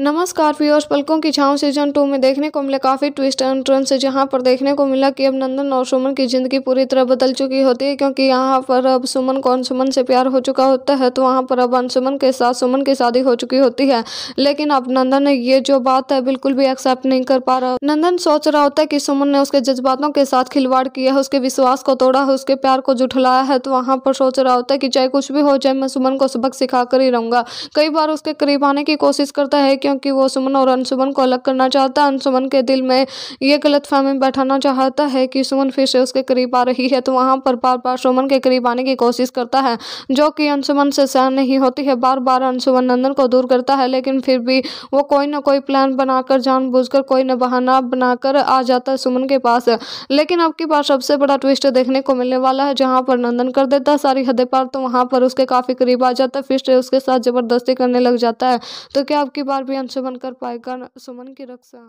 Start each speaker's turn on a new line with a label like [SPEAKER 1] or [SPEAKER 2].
[SPEAKER 1] नमस्कार व्यूअर्स पलकों की छाव सीजन टू में देखने को मिले काफ़ी ट्विस्ट एंड से जहां पर देखने को मिला कि अब नंदन और सुमन की ज़िंदगी पूरी तरह बदल चुकी होती है क्योंकि यहां पर अब सुमन को अंशुमन से प्यार हो चुका होता है तो वहां पर अब अंशुमन के साथ सुमन की शादी हो चुकी होती है लेकिन अब नंदन ये जो बात है बिल्कुल भी एक्सेप्ट नहीं कर पा रहा नंदन सोच रहा होता है कि सुमन ने उसके जज्बातों के साथ खिलवाड़ किया है उसके विश्वास को तोड़ा है उसके प्यार को जुठलाया है तो वहाँ पर सोच रहा होता है कि चाहे कुछ भी हो जाए मैं सुमन को सबक सिखा कर ही रहूँगा कई बार उसके करीब आने की कोशिश करता है क्योंकि वो सुमन और अनसुमन को अलग करना चाहता है अनसुमन के दिल में ये गलत फहमी बैठाना चाहता है कि सुमन फिर से उसके करीब आ रही है तो वहाँ पर बार बार सुमन के करीब आने की कोशिश करता है जो कि अनसुमन से सहन नहीं होती है बार बार अनसुमन नंदन को दूर करता है लेकिन फिर भी वो कोई ना कोई प्लान बनाकर जान कोई ना बहाना बनाकर आ जाता है सुमन के पास लेकिन आपके पास सबसे बड़ा ट्विस्ट देखने को मिलने वाला है जहाँ पर नंदन कर देता है सारी हदें पार तो वहाँ पर उसके काफ़ी करीब आ जाता है फिर से उसके साथ ज़बरदस्ती करने लग जाता है तो क्या आपकी बार भी अंशुमन सुमन कर पाएगा सुमन
[SPEAKER 2] की रक्षा